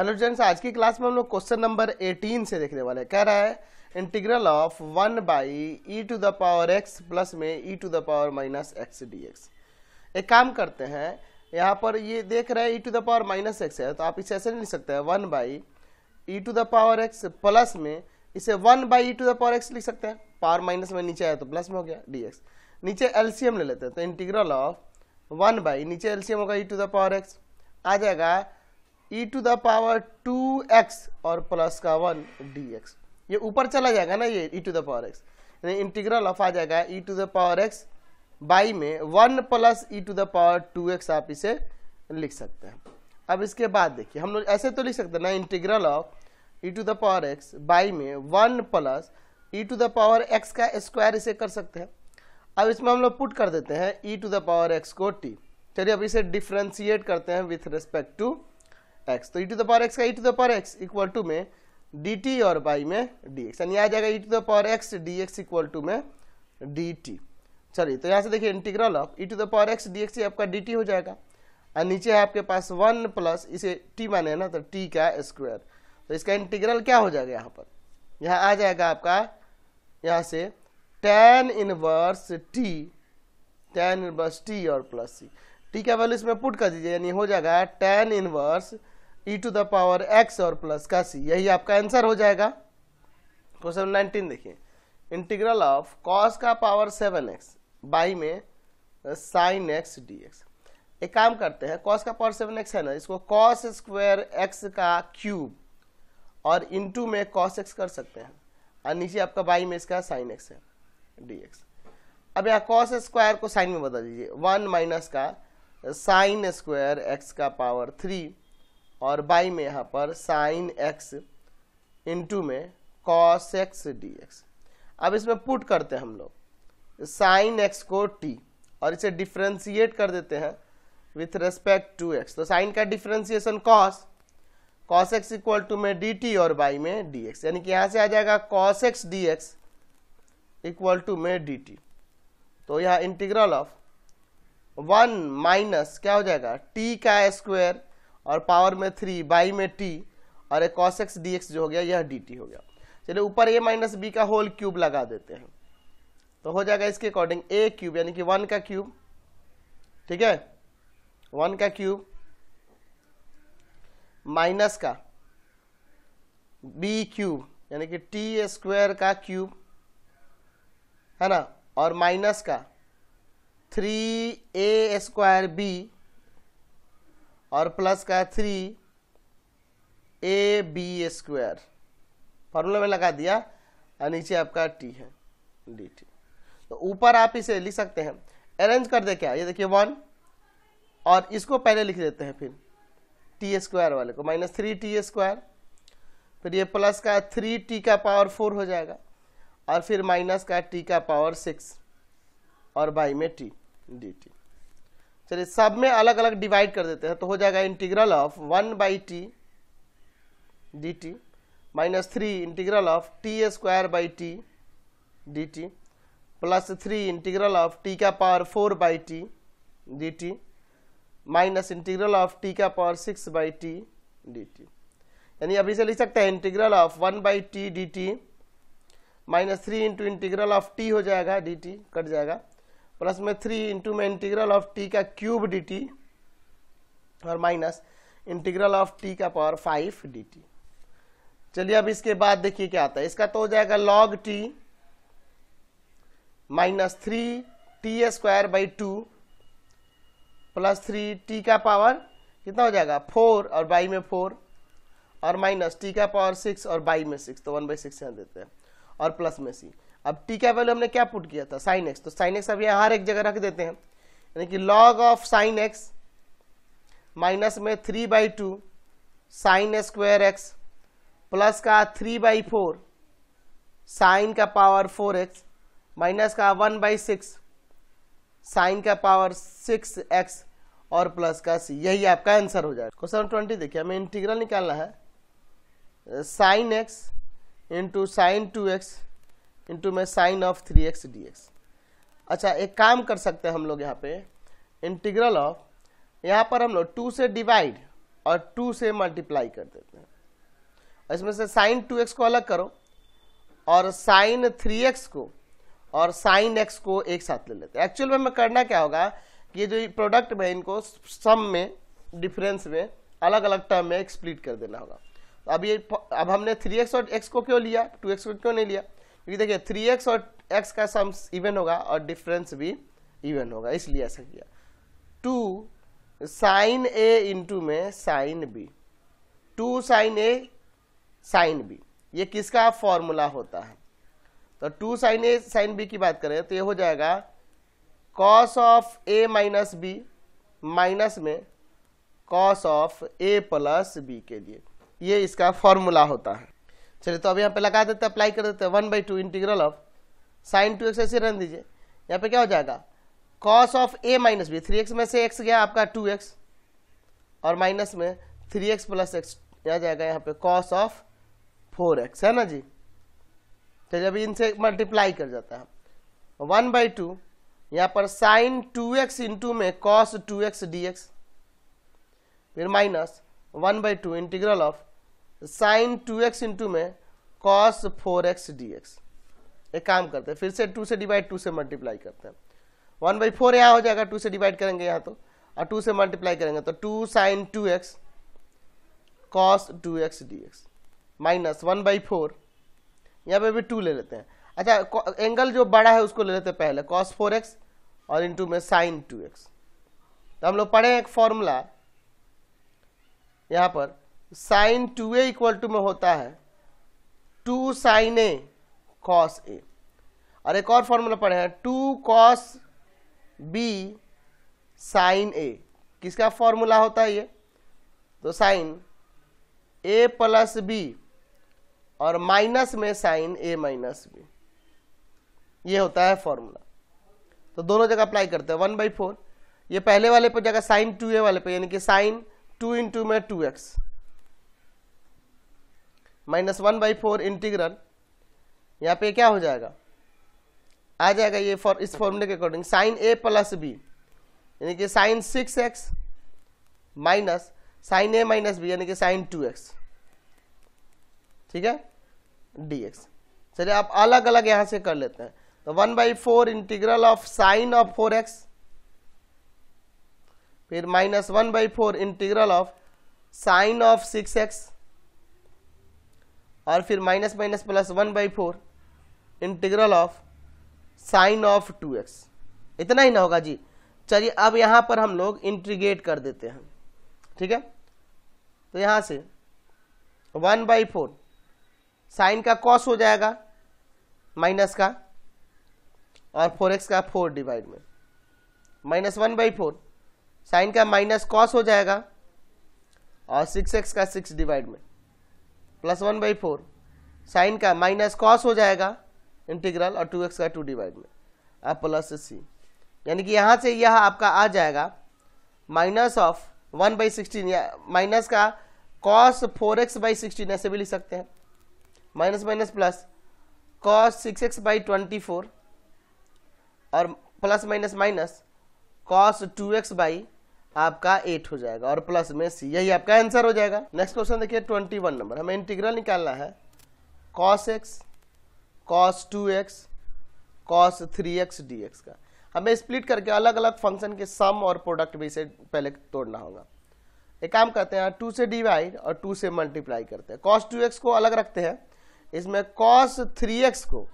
hello friends आज की class में हम लोग क्वेश्चन नंबर 18 से देखने वाले हैं कह रहा है integral of one by E to the power X plus में E to the power minus X D x एक काम करते हैं यहाँ पर ये देख रहे हैं E to the power minus X है तो आप इसे ऐसे नहीं लिख सकते हैं one by E to the power X plus में इसे one by E to the power X लिख सकते हैं पावर माइनस में नीचे आया तो प्लस में हो गया डी एक्स नीचे एलसीएम ले लेते हैं तो इंटीग्रल ऑफ वन बाई नीचे एलसीएम होगा E to the power X आ जाएगा E to the power two x और प्लस का वन डी एक्स ये ऊपर चला जाएगा ना ये E to the power X यानी इंटीग्रल ऑफ आ जाएगा E to the power X by में one plus E to the power two X आप इसे लिख सकते हैं अब इसके बाद देखिए हम लोग ऐसे तो लिख सकते हैं ना integral of E to the power X by में one plus E to the power X का स्क्वायर इसे कर सकते हैं अब इसमें हम लोग पुट कर देते हैं E to the power X को टी चलिए अब इसे डिफ्रेंशिएट करते हैं विथ रिस्पेक्ट टू एक्स तो E to the power X का E to the power X equal to में डी टी और बाई में डी एक्स यानी आ जाएगा E to the power X D x equal to में डी टी चलिए तो यहाँ से देखिए integral of E to the power X D X आपका डी टी हो जाएगा और नीचे है आपके पास वन प्लस इसे टी माने ना तो टी का स्क्वायर तो इसका इंटीग्रल क्या हो जाएगा यहाँ पर यहाँ आ जाएगा आपका यहाँ से tan inverse T tan inverse T और प्लस सी टी का वैल्यू इसमें पुट कर दीजिए यानी हो जाएगा tan inverse E to the power X और प्लस का सी यही आपका आंसर हो जाएगा क्वेश्चन नाइनटीन देखिए इंटीग्रल ऑफ कॉस का पावर सेवन एक्स बाई में साइन एक्स डी एक्स एक काम करते हैं कॉस का पावर सेवन एक्स है ना इसको कॉस स्क्वायर एक्स का क्यूब और इनटू में कॉस एक्स कर सकते हैं और नीचे आपका बाई में इसका साइन एक्स है डी एक्स अब यहाँ कॉस स्क्वायर को साइन में बदल दीजिए वन माइनस का साइन स्क्वायर एक्स का पावर थ्री और बाई में यहाँ पर साइन एक्स इंटू में कॉस एक्स डी एक्स अब इसमें पुट करते हैं हम लोग साइन एक्स को टी और इसे डिफ्रेंशिएट कर देते हैं विथ रेस्पेक्ट टू एक्स तो साइन का differentiation cos cos X equal to में डी टी और बाई में डी एक्स यानी कि यहाँ से आ जाएगा cos X D x equal to में डी टी तो यहाँ इंटीग्रल ऑफ वन माइनस क्या हो जाएगा टी का स्क्वायर और पावर में थ्री बाई में टी और एक कॉस एक्स डी एक्स जो हो गया यह डी टी हो गया चलिए ऊपर ए माइनस बी का होल क्यूब लगा देते हैं तो हो जाएगा इसके अकॉर्डिंग ए क्यूब यानी कि वन का क्यूब ठीक है वन का क्यूब माइनस का बी क्यूब यानी कि टी स्क्वायर का क्यूब है ना और माइनस का थ्री ए स्क्वायर बी और प्लस का three A B square formula में लगा दिया और नीचे आपका टी है डी टी तो ऊपर आप इसे लिख सकते हैं अरेंज कर दे क्या ये देखिए वन और इसको पहले लिख देते हैं फिर टी स्क्वायर वाले को माइनस थ्री टी स्क्वायर फिर ये प्लस का थ्री टी का पावर फोर हो जाएगा और फिर माइनस का टी का पावर सिक्स और बाई में टी डी टी चलिए सब में अलग अलग डिवाइड कर देते हैं तो हो जाएगा integral of one by t D t minus three integral of t square by t D t plus three integral of t का power four by t D t minus integral of t का power six by t D t यानी अभी से लिख सकते हैं integral of one by t D t minus three into integral of t हो जाएगा डी टी कट जाएगा प्लस में थ्री इंटू में इंटीग्रल ऑफ टी का क्यूब डी और माइनस इंटीग्रल ऑफ टी का पावर फाइव डी चलिए अब इसके बाद देखिए क्या आता है इसका तो हो जाएगा log t minus three t square by two plus three T का पावर कितना हो जाएगा फोर और बाई में फोर और माइनस टी का पावर सिक्स और बाई में सिक्स तो वन बाई सिक्स यहाँ देते हैं और प्लस में सी अब टी का वैल्यू हमने क्या पुट किया था साइन एक्स तो साइन एक्स अब यहाँ हर एक जगह रख देते हैं यानी कि log of sine x minus में three by two sine square x plus का थ्री बाई फोर साइन का पावर फोर एक्स माइनस का वन बाई सिक्स साइन का पावर सिक्स एक्स और प्लस का सी यही आपका आंसर हो जाएगा क्वेश्चन ट्वेंटी देखिए हमें इंटीग्रल निकालना है sine x into sine two x into में sine of three x D x अच्छा एक काम कर सकते हैं हम लोग यहाँ पे इंटीग्रल ऑफ यहाँ पर हम लोग टू से डिवाइड और टू से मल्टीप्लाई कर देते हैं इसमें से साइन टू एक्स को अलग करो और साइन थ्री एक्स को और साइन एक्स को एक साथ ले लेते हैं एक्चुअल में हमें करना क्या होगा कि ये जो प्रोडक्ट है इनको सम में डिफरेंस में अलग अलग टर्म में एक्सप्लीट कर देना होगा तो अब ये अब हमने थ्री एक्स और एक्स को क्यों लिया टू एक्स को क्यों नहीं लिया क्योंकि देखिए थ्री एक्स और एक्स का सम इवन होगा और डिफरेंस भी इवन होगा इसलिए ऐसा किया टू साइन ए इंटू में sine b two sine a sine b ये किसका फॉर्मूला होता है तो two sine a sine b की बात करें तो ये हो जाएगा cos of a minus b minus में cos of a plus b के लिए ये इसका फॉर्मूला होता है चलिए तो अब यहाँ पे लगा देते हैं अप्लाई कर देते हैं one by two integral of sine two x ऐसे रन दीजिए यहाँ पे क्या हो जाएगा cos of a minus b three x में से एक्स गया आपका टू एक्स और माइनस में थ्री एक्स प्लस एक्स आ जाएगा यहाँ पे कॉस ऑफ फोर एक्स है ना जी चलिए अभी इनसे मल्टीप्लाई कर जाता है वन बाई टू यहाँ पर साइन टू एक्स इंटू में cos two x D x फिर minus one by two integral of sine two x into में cos four x D x एक काम करते हैं फिर से टू से डिवाइड टू से मल्टीप्लाई करते हैं वन बाई फोर यहाँ हो जाएगा टू से डिवाइड करेंगे यहाँ तो और टू से मल्टीप्लाई करेंगे तो two sine two x cos two x D x minus one by four यहाँ पर भी टू ले लेते हैं अच्छा एंगल जो बड़ा है उसको ले लेते हैं पहले कॉस फोर एक्स और इंटू में साइन टू एक्स तो हम लोग पढ़े एक फॉर्मूला यहाँ पर sine two a equal to में होता है two sine a cos a और एक और फॉर्मूला पढ़े हैं two cos b sine a किसका फॉर्मूला होता है ये तो साइन ए प्लस बी और माइनस में साइन ए माइनस बी ये होता है फॉर्मूला तो दोनों जगह अप्लाई करते हैं वन बाई फोर ये पहले वाले पर जगह साइन टू ए वाले पे यानी कि साइन टू इंटू में two x minus one by four integral यहाँ पे क्या हो जाएगा आ जाएगा ये फॉर इस फॉर्मूले के according sine a plus b यानी कि sine six x minus sine a minus b यानी कि साइन टू एक्स ठीक है डी एक्स चलिए आप अलग अलग यहाँ से कर लेते हैं तो one by four integral of sine of four x फिर minus one by four integral of sine of six x और फिर minus minus plus one by four integral of sine of two x इतना ही ना होगा जी चलिए अब यहाँ पर हम लोग इंटीग्रेट कर देते हैं ठीक है तो यहाँ से वन बाई फोर साइन का कॉस हो जाएगा माइनस का और फोर एक्स का फोर डिवाइड में minus one by four sine का माइनस कॉस हो जाएगा और सिक्स एक्स का सिक्स डिवाइड में plus one by four sine का माइनस कॉस हो जाएगा इंटीग्रल और टू एक्स का टू डिवाइड में आप प्लस सी यानी कि यहाँ से यह आपका आ जाएगा minus of one by sixteen या माइनस का cos four x by sixteen ऐसे भी लिख सकते हैं minus minus plus cos six x by twenty four और plus minus minus cos two x by आपका एट हो जाएगा और प्लस में सी यही आपका आंसर हो जाएगा नेक्स्ट क्वेश्चन देखिए ट्वेंटी वन नंबर हमें इंटीग्रल निकालना है cos x cos two x cos three x D x का हमें स्प्लिट करके अलग अलग फंक्शन के सम और प्रोडक्ट भी इसे पहले तोड़ना होगा एक काम करते हैं टू से डिवाइड और टू से मल्टीप्लाई करते हैं कॉस टू एक्स को अलग रखते हैं इसमें कॉस थ्री एक्स को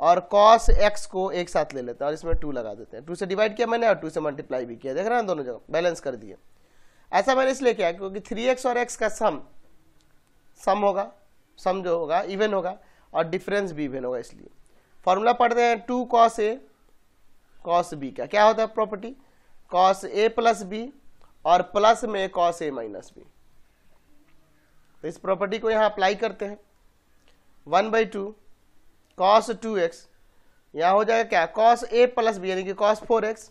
और कॉस एक्स को एक साथ ले लेते हैं और इसमें टू लगा देते हैं टू से डिवाइड किया मैंने और टू से मल्टीप्लाई भी किया देख रहे हैं दोनों जगह बैलेंस कर दिए ऐसा मैंने इसलिए किया क्योंकि थ्री एक्स और एक्स का सम सम होगा सम जो होगा इवन होगा और डिफरेंस भी इवन होगा इसलिए फॉर्मूला पढ़ते हैं two cos a cos b का क्या होता है property cos a plus b और प्लस में कॉस ए माइनस बी तो इस प्रॉपर्टी को यहाँ अप्लाई करते हैं one by two cos two x यहाँ हो जाएगा क्या कॉस ए प्लस बी यानी कि कॉस फोर एक्स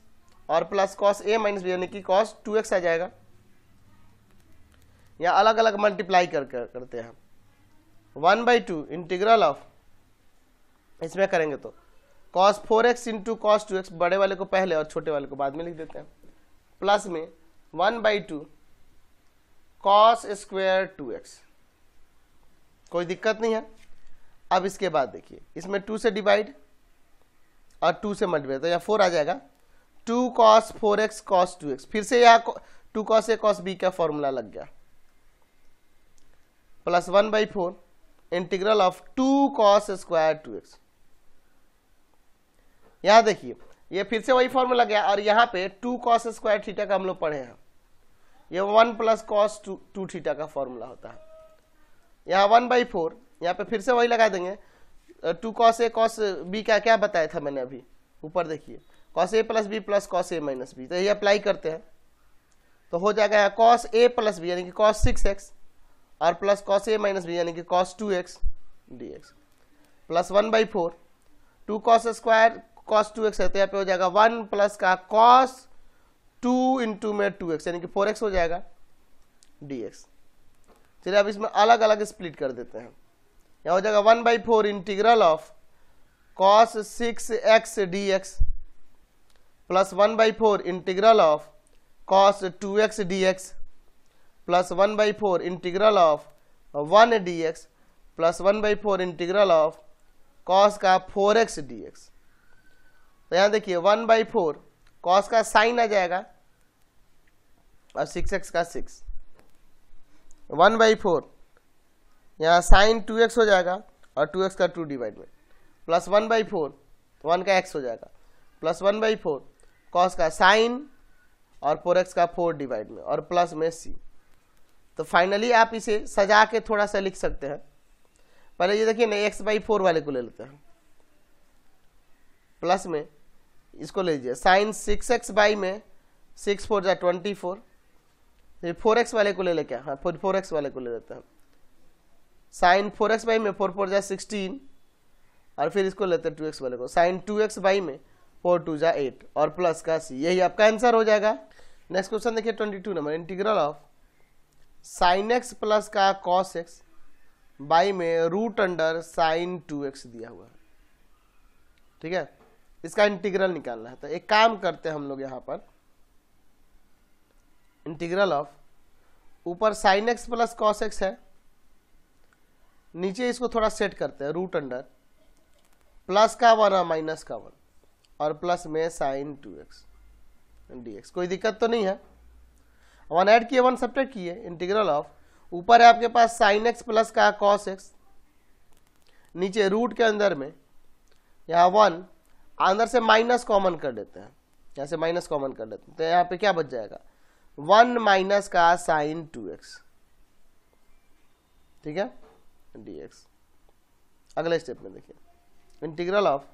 और plus cos a minus b यानी कि कॉस टू एक्स आ जाएगा यहाँ अलग अलग मल्टीप्लाई कर, कर करते हैं one by two integral of इसमें करेंगे तो cos four x into cos two x बड़े वाले को पहले और छोटे वाले को बाद में लिख देते हैं प्लस में one by two cos square two x कोई दिक्कत नहीं है अब इसके बाद देखिए इसमें टू से डिवाइड और टू से मल्टीप्लाई तो यहाँ फोर आ जाएगा two cos four x cos two x फिर से यहाँ two cos a cos b का फॉर्मूला लग गया plus one by four integral of two cos square two x यहाँ देखिए ये फिर से वही फॉर्मूला गया और यहाँ पे टू कॉस स्क्वायर थीटा का हम लोग पढ़े हैं ये one plus cos two two theta का फॉर्मूला होता है यहाँ वन बाई फोर यहाँ पे फिर से वही लगा देंगे two cos a cos b का क्या बताया था मैंने अभी ऊपर देखिए cos a plus b plus cos a minus b तो ये अप्लाई करते हैं तो हो जाएगा कॉस ए प्लस बी यानी कि कॉस सिक्स एक्स और plus cos a minus b यानी कि cos two x D x plus one by four two cos square cos two x है तो यहाँ पे हो जाएगा वन प्लस का कॉस टू इंटू में टू एक्स यानी कि फोर एक्स हो जाएगा डी एक्स चलिए अब इसमें अलग अलग स्प्लिट कर देते हैं यहाँ हो जाएगा one by four integral of cos six x D x plus one by four integral of cos two x D x plus one by four integral of one D x plus one by four integral of cos का four x D x तो यहाँ देखिए one by four cos का sine आ जाएगा और six x का six one by four यहाँ साइन टू एक्स हो जाएगा और टू एक्स का टू डिवाइड में plus one by four one का एक्स हो जाएगा plus one by four cos का साइन और फोर एक्स का फोर डिवाइड में और प्लस में सी तो फाइनली आप इसे सजा के थोड़ा सा लिख सकते हैं पहले ये देखिए ना एक्स बाई फोर वाले को ले लेते हैं प्लस में इसको ले लीजिए साइन सिक्स एक्स बाई में सिक्स फोर जाए ट्वेंटी फोर फिर फोर एक्स वाले को ले लेके हाँ फोर एक्स वाले को ले लेते हैं साइन फोर एक्स बाई में फोर फोर जाए सिक्सटीन और फिर इसको लेते टू एक्स वाले को साइन टू एक्स बाई में फोर टू जाए एट और प्लस का सी यही आपका आंसर हो जाएगा नेक्स्ट क्वेश्चन देखिए twenty two number integral of sine x plus का कॉस एक्स बाई में root under sine two x दिया हुआ है ठीक है इसका इंटीग्रल निकालना है तो एक काम करते हैं हम लोग यहाँ पर इंटीग्रल ऑफ ऊपर sine x plus cos x है नीचे इसको थोड़ा सेट करते हैं रूट अंडर प्लस का वन और माइनस का वन और प्लस में sine two x D x कोई दिक्कत तो नहीं है वन ऐड किए वन सब्ट्रैक्ट किए इंटीग्रल ऑफ ऊपर है आपके पास साइन एक्स प्लस का कॉस एक्स नीचे रूट के अंदर में यहाँ वन अंदर से माइनस कॉमन कर देते हैं यहाँ से माइनस कॉमन कर देते हैं तो यहाँ पे क्या बच जाएगा वन माइनस का साइन टू एक्स ठीक है डीएक्स अगले स्टेप में देखिए इंटीग्रल ऑफ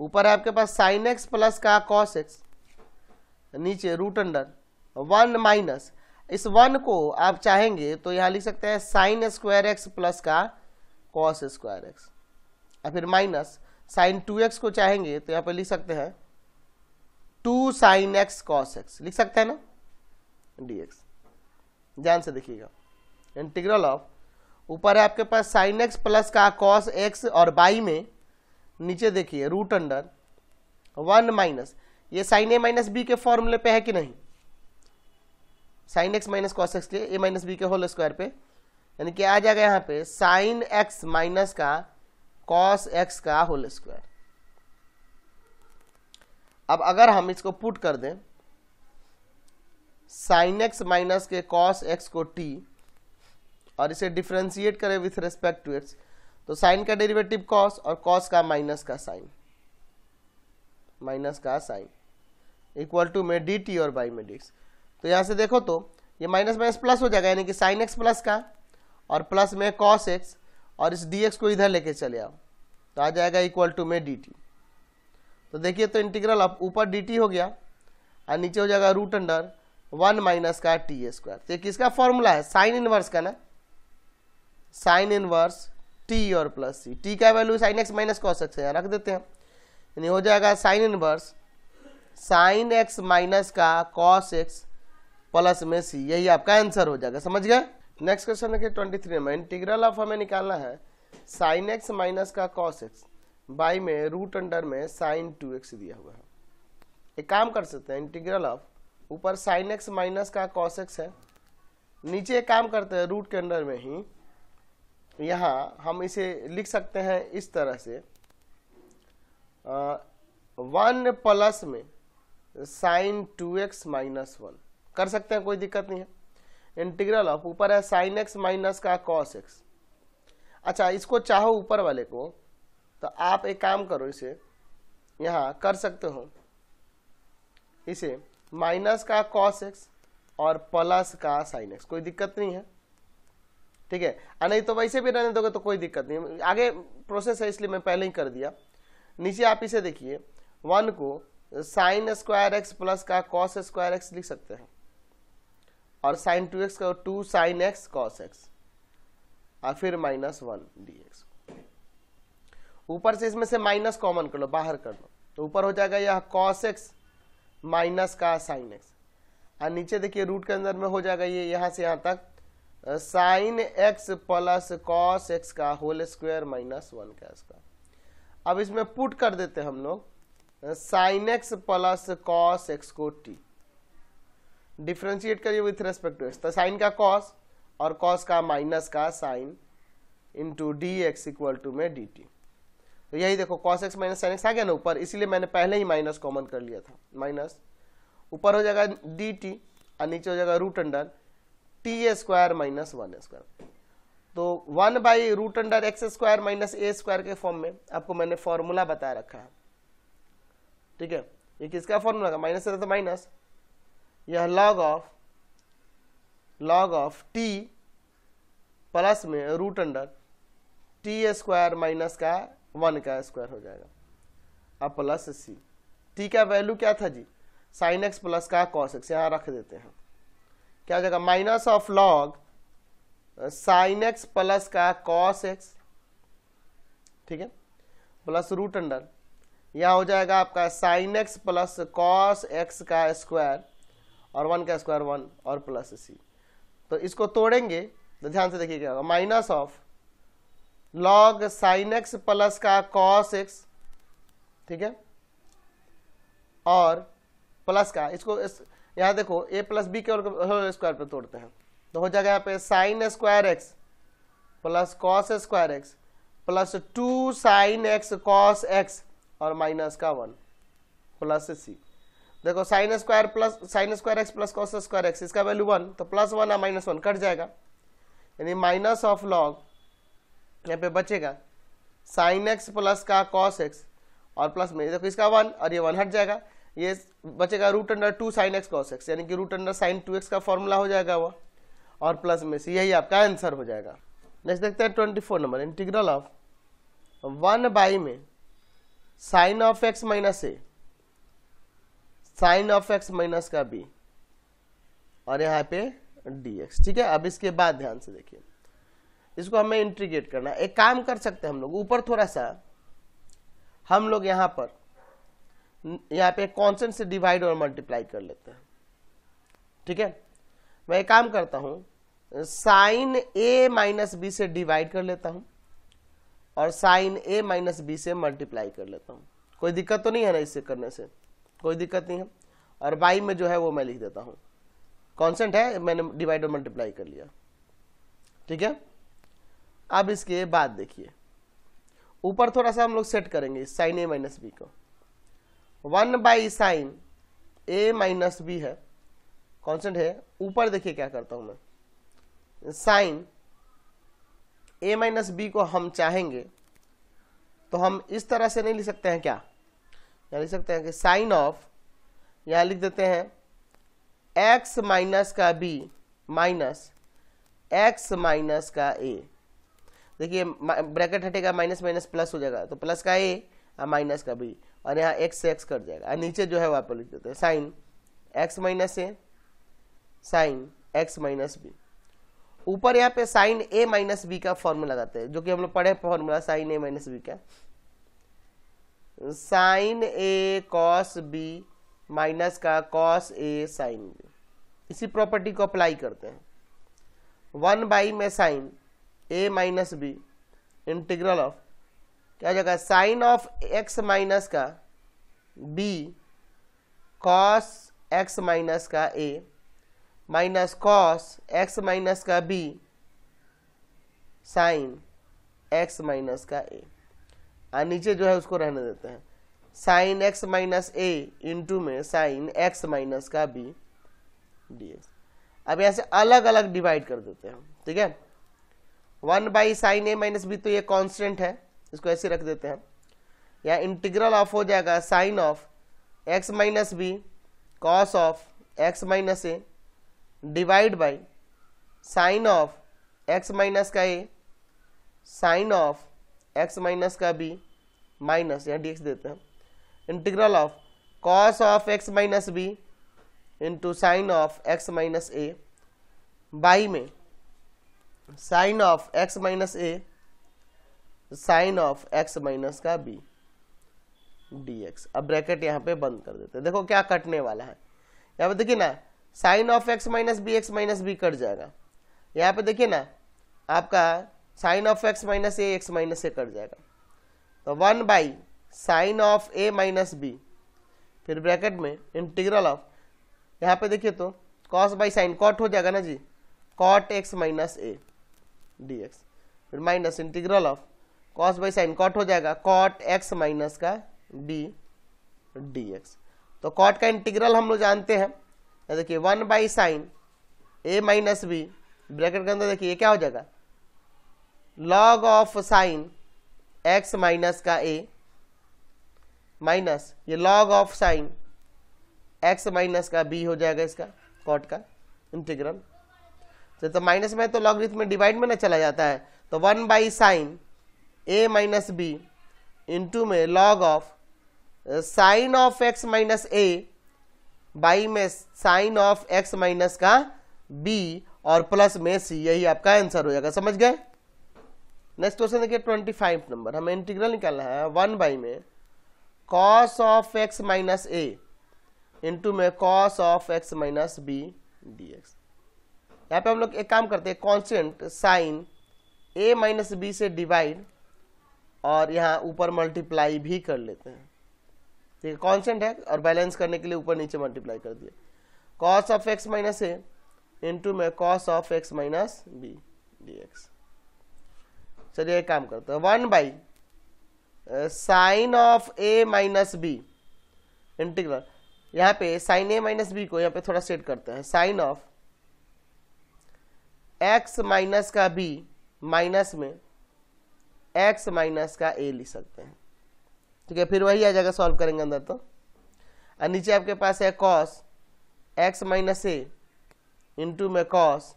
ऊपर है आपके पास साइन एक्स प्लस का कॉस एक्स नीचे रूट अंडर वन माइनस इस वन को आप चाहेंगे तो यहाँ लिख सकते हैं साइन स्क्वायर एक्स प्लस का कॉस स्क्वायर एक्स और फिर माइनस साइन टू एक्स को चाहेंगे तो यहाँ पर लिख सकते हैं two sine x cos x लिख सकते हैं ना डी एक्स ध्यान से देखिएगा इंटीग्रल ऑफ ऊपर है आपके पास साइन एक्स प्लस का कॉस एक्स और बाई में नीचे देखिए रूट अंडर वन माइनस ये साइन ए माइनस बी के फॉर्मूले पे है कि नहीं sine x minus cos x के ए माइनस बी के होल स्क्वायर पे यानी कि आ जाएगा यहाँ पे साइन एक्स माइनस का कॉस एक्स का होल स्क्वायर अब अगर हम इसको पुट कर दें साइन एक्स माइनस के कॉस एक्स को टी और इसे डिफ्रेंशिएट करें विथ रेस्पेक्ट टू इट्स तो साइन का डेरिवेटिव कॉस और कॉस का माइनस का साइन माइनस का साइन इक्वल टू में डी टी और बाई में डी तो यहाँ से देखो तो ये माइनस माइनस प्लस हो जाएगा यानी कि साइन एक्स प्लस का और प्लस में कॉस एक्स और इस डी एक्स को इधर लेके चले आओ तो आ जाएगा इक्वल टू में डी टी तो देखिए तो इंटीग्रल अब ऊपर डी टी हो गया और नीचे हो जाएगा रूट अंडर वन माइनस का टी स्क्वायर तो ये किसका फॉर्मूला है साइन इनवर्स का ना साइन इनवर्स टी और प्लस सी टी का value sine x minus cos x है रख देते हैं यानी हो जाएगा sine inverse sine x minus का कॉस एक्स प्लस में सी यही आपका आंसर हो जाएगा समझ गए नेक्स्ट क्वेश्चन देखिए ट्वेंटी थ्री में इंटीग्रल ऑफ हमें निकालना है साइन एक्स माइनस का कॉस एक्स बाई में रूट अंडर में साइन टू एक्स दिया हुआ है एक काम कर सकते हैं इंटीग्रल ऑफ ऊपर साइन एक्स माइनस का कॉस एक्स है नीचे एक काम करते हैं रूट के अंडर में ही यहाँ हम इसे लिख सकते हैं इस तरह से वन प्लस में sine two x minus one कर सकते हैं कोई दिक्कत नहीं है इंटीग्रल ऑफ ऊपर है साइन एक्स माइनस का कॉस एक्स अच्छा इसको चाहो ऊपर वाले को तो आप एक काम करो इसे यहाँ कर सकते हो इसे माइनस का कॉस एक्स और प्लस का साइन एक्स कोई दिक्कत नहीं है ठीक है नहीं तो वैसे भी रहने दोगे तो कोई दिक्कत नहीं आगे प्रोसेस है इसलिए मैं पहले ही कर दिया नीचे आप इसे देखिए वन को साइन स्क्वायर एक्स प्लस का कॉस स्क्वायर एक्स लिख सकते हैं और साइन टू एक्स का two sine x cos x और फिर माइनस वन डी एक्स ऊपर से इसमें से माइनस कॉमन कर लो बाहर कर लो तो ऊपर हो जाएगा यह कॉस एक्स माइनस का साइन एक्स और नीचे देखिए रूट के अंदर में हो जाएगा ये यहाँ से यहाँ तक sine x plus cos x का होल स्क्वायर माइनस वन का इसका अब इसमें पुट कर देते हम लोग sine x plus cos x को टी डिफ्रेंशिएट करिए विथ रेस्पेक्ट टू एक्स तो साइन का कॉस और कॉस का माइनस का sine into d x equal to में डी टी तो यही देखो cos x minus sine x आ गया ना ऊपर इसीलिए मैंने पहले ही माइनस कॉमन कर लिया था माइनस ऊपर हो जाएगा डी टी और नीचे हो जाएगा root under t a square minus one square तो one by root under x square minus a square के फॉर्म में आपको मैंने फॉर्मूला बता रखा है ठीक है ये किसका फॉर्मूला था माइनस तो माइनस यह log of log of t plus में root under t square minus का वन का स्क्वायर हो जाएगा अब प्लस सी टी का वैल्यू क्या था जी साइन एक्स प्लस का कॉस एक्स यहाँ रख देते हैं क्या हो जाएगा minus of log sine x plus का कॉस एक्स ठीक है प्लस रूट अंडर यहाँ हो जाएगा आपका sine x plus cos x का स्क्वायर और वन का स्क्वायर वन और प्लस सी तो इसको तोड़ेंगे तो ध्यान से देखिए क्या होगा minus of log sine x plus का कॉस एक्स ठीक है और प्लस का इसको इस, यहाँ देखो ए प्लस बी के स्क्वायर पे तोड़ते हैं तो हो जाएगा यहाँ पे sine square x plus cos square x plus two sine x cos x और माइनस का वन प्लस सी देखो sine square plus sign square x plus cos square x इसका वैल्यू वन तो प्लस वन या minus one cut जाएगा यानी minus of log यहाँ पे बचेगा साइन एक्स प्लस का कॉस एक्स और प्लस में देखो इसका वन और ये वन हट जाएगा ये बचेगा root under two sine x cos x यानी कि root under sine two x का फॉर्मूला हो जाएगा वह और प्लस में से यही आपका आंसर हो जाएगा नेक्स्ट देखते हैं twenty four number integral of one by में sine of x minus a sine of x minus का बी और यहाँ पे डी एक्स ठीक है अब इसके बाद ध्यान से देखिए इसको हमें इंटीग्रेट करना एक काम कर सकते हैं हम लोग ऊपर थोड़ा सा हम लोग यहाँ पर यहाँ पे कॉन्सेंट से डिवाइड और मल्टीप्लाई कर लेते हैं ठीक है मैं एक काम करता हूँ साइन ए माइनस बी से डिवाइड कर लेता हूँ और साइन ए माइनस बी से मल्टीप्लाई कर लेता हूँ कोई दिक्कत तो नहीं है ना इससे करने से कोई दिक्कत नहीं है और बाई में जो है वो मैं लिख देता हूँ कॉन्सेंट है मैंने डिवाइड और मल्टीप्लाई कर लिया ठीक है अब इसके बाद देखिए ऊपर थोड़ा सा हम लोग सेट करेंगे साइन ए माइनस बी को one by sine a minus b है कॉन्सेंट है ऊपर देखिए क्या करता हूं मैं साइन ए माइनस बी को हम चाहेंगे तो हम इस तरह से नहीं लिख सकते हैं क्या यहां लिख सकते हैं कि साइन ऑफ यहां लिख देते हैं एक्स माइनस का बी माइनस एक्स माइनस का ए देखिए ब्रैकेट हटेगा माइनस माइनस प्लस हो जाएगा तो प्लस का ए और माइनस का बी और यहाँ एक्स से एक्स कट जाएगा नीचे जो है वहाँ पर लिख देते हैं sine x minus a sine x minus b ऊपर यहाँ पे साइन ए माइनस बी का फॉर्मूला लगाते हैं जो कि हम लोग पढ़े formula sine a minus B का sine a cos b minus का कॉस ए साइन बी इसी प्रॉपर्टी को अप्लाई करते हैं वन बाई में sine a minus b integral of क्या हो जाएगा साइन ऑफ एक्स माइनस का बी कॉस एक्स माइनस का a minus cos x minus का बी साइन एक्स माइनस का ए और नीचे जो है उसको रहने देते हैं sine x minus a into में साइन एक्स माइनस का बी डी एक्स अब यहाँ से अलग अलग डिवाइड कर देते हैं ठीक है one by sine a minus b तो ये कांस्टेंट है इसको ऐसे रख देते हैं या इंटीग्रल ऑफ हो जाएगा sine of x minus b cos of x minus a divide by sine of x minus का a sine of x minus का बी माइनस या डी देते हैं integral of cos of x minus b into sine of x minus a by में sine of x minus a sine of x minus का b d x अब bracket यहाँ पे बंद कर देते हैं देखो क्या कटने वाला है यहाँ पे देखिए ना sine of x minus b x minus b cut जाएगा यहाँ पे देखिए ना आपका sine of x minus a x minus a cut जाएगा तो one by sine of a minus b फिर ब्रैकेट में इंटीग्रल ऑफ यहाँ पे देखिए तो कॉस बाई साइन कॉट हो जाएगा ना जी cot x minus a d x फिर minus integral of cos by sine cot हो जाएगा कॉट एक्स माइनस का डी डी एक्स तो कॉट का इंटीग्रल हम लोग जानते हैं देखिए one by sine a minus b bracket के अंदर देखिए ये क्या हो जाएगा log of sine x minus का ए माइनस ये log of sine x minus का बी हो जाएगा इसका कॉट का इंटीग्रल तो, तो माइनस में तो लॉग में डिवाइड में ना चला जाता है तो one by sine a minus b into में log of sine of x minus a by में साइन ऑफ एक्स माइनस का बी और प्लस में सी यही आपका आंसर हो जाएगा समझ गए नेक्स्ट क्वेश्चन देखिए ट्वेंटी फाइव नंबर हमें इंटीग्रल निकालना है वन बाई में cos of x minus a into में cos of x minus b d x यहाँ पे हम लोग एक काम करते हैं constant sine a minus b से डिवाइड और यहाँ ऊपर मल्टीप्लाई भी कर लेते हैं ठीक है कॉन्सेंट है और बैलेंस करने के लिए ऊपर नीचे मल्टीप्लाई कर दिए cos of x minus a into में cos of x minus b d x चलिए एक काम करते हैं one by sine of a minus b integral यहाँ पे साइन ए माइनस बी को यहाँ पे थोड़ा सेट करते हैं साइन ऑफ एक्स माइनस का बी माइनस में एक्स माइनस का ए लिख सकते हैं ठीक है फिर वही आ जाएगा सॉल्व करेंगे अंदर तो और नीचे आपके पास है cos x minus a into में cos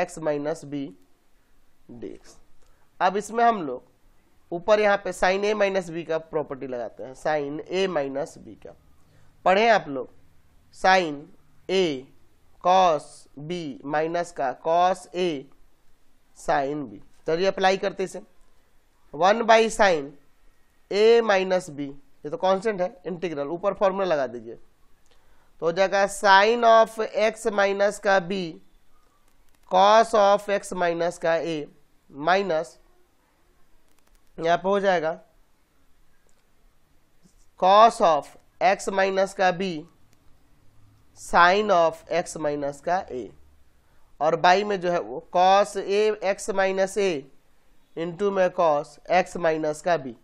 x minus b d अब इसमें हम लोग ऊपर यहाँ पे साइन ए माइनस बी का प्रॉपर्टी लगाते हैं साइन ए माइनस बी का पढ़ें आप लोग sine a cos b minus का कॉस ए साइन बी चलिए अप्लाई करते इसे one by sine a minus b ये तो कांस्टेंट है इंटीग्रल ऊपर फॉर्मूला लगा दीजिए तो हो जाएगा साइन ऑफ एक्स माइनस का b cos of x minus का ए माइनस यहाँ पर हो जाएगा कॉस ऑफ एक्स माइनस का b sine of x minus का ए और बाई में जो है वो cos a x minus a into में कॉस एक्स माइनस का बी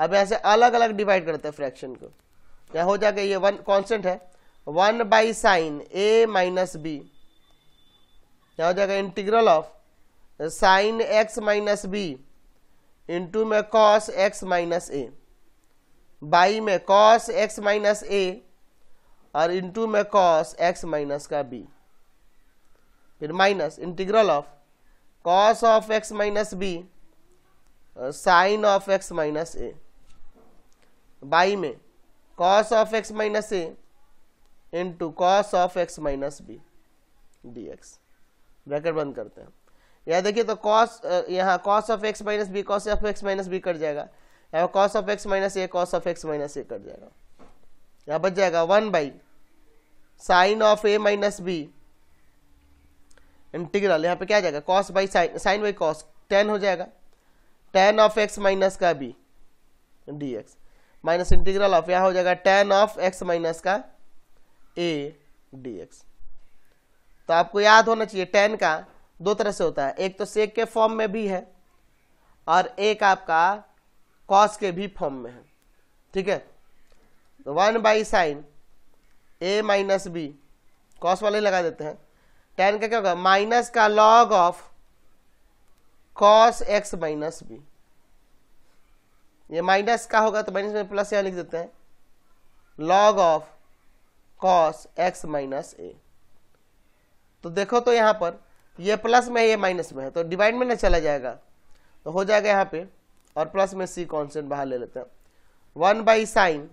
अब ऐसे अलग अलग डिवाइड करते हैं फ्रैक्शन को क्या हो जाएगा ये वन कांस्टेंट है one by sine a minus b क्या हो जाएगा integral of sine x minus b into में cos x minus a by में कॉस एक्स माइनस ए और इंटू में कॉस एक्स माइनस का बी फिर minus integral of cos of x minus b sine of x minus a by में cos of x minus a into cos of x minus b d x bracket बंद करते हैं यहाँ देखिए तो cos यहाँ cos of x minus b cos of x minus b cut जाएगा यहाँ cos of x minus a cos of x minus a cut जाएगा यहाँ बच जाएगा one by sine of a minus b integral यहाँ पे क्या जाएगा cos by sine sine by cos tan हो जाएगा टेन ऑफ एक्स माइनस का b d x minus integral of यहाँ हो जाएगा टेन ऑफ एक्स माइनस का ए डी एक्स तो आपको याद होना चाहिए टेन का दो तरह से होता है एक तो सेक के फॉर्म में भी है और एक आपका कॉस के भी फॉर्म में है ठीक है one by sine a minus b cos वाले लगा देते हैं टेन का क्या होगा माइनस का log of cos x minus b ये माइनस का होगा तो माइनस में प्लस यहाँ लिख देते हैं log of cos x minus a तो देखो तो यहां पर ये प्लस में है ये माइनस में है तो डिवाइड में ना चला जाएगा तो हो जाएगा यहाँ पे और प्लस में सी कॉन्सेंट बाहर ले लेते हैं one by sine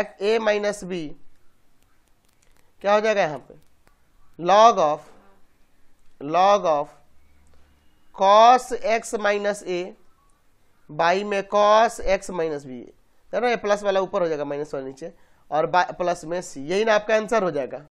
x a minus b क्या हो जाएगा यहाँ पे log of log of cos x minus a by में cos x minus b a ना ये प्लस वाला ऊपर हो जाएगा माइनस वाला नीचे और प्लस में सी यही ना आपका आंसर हो जाएगा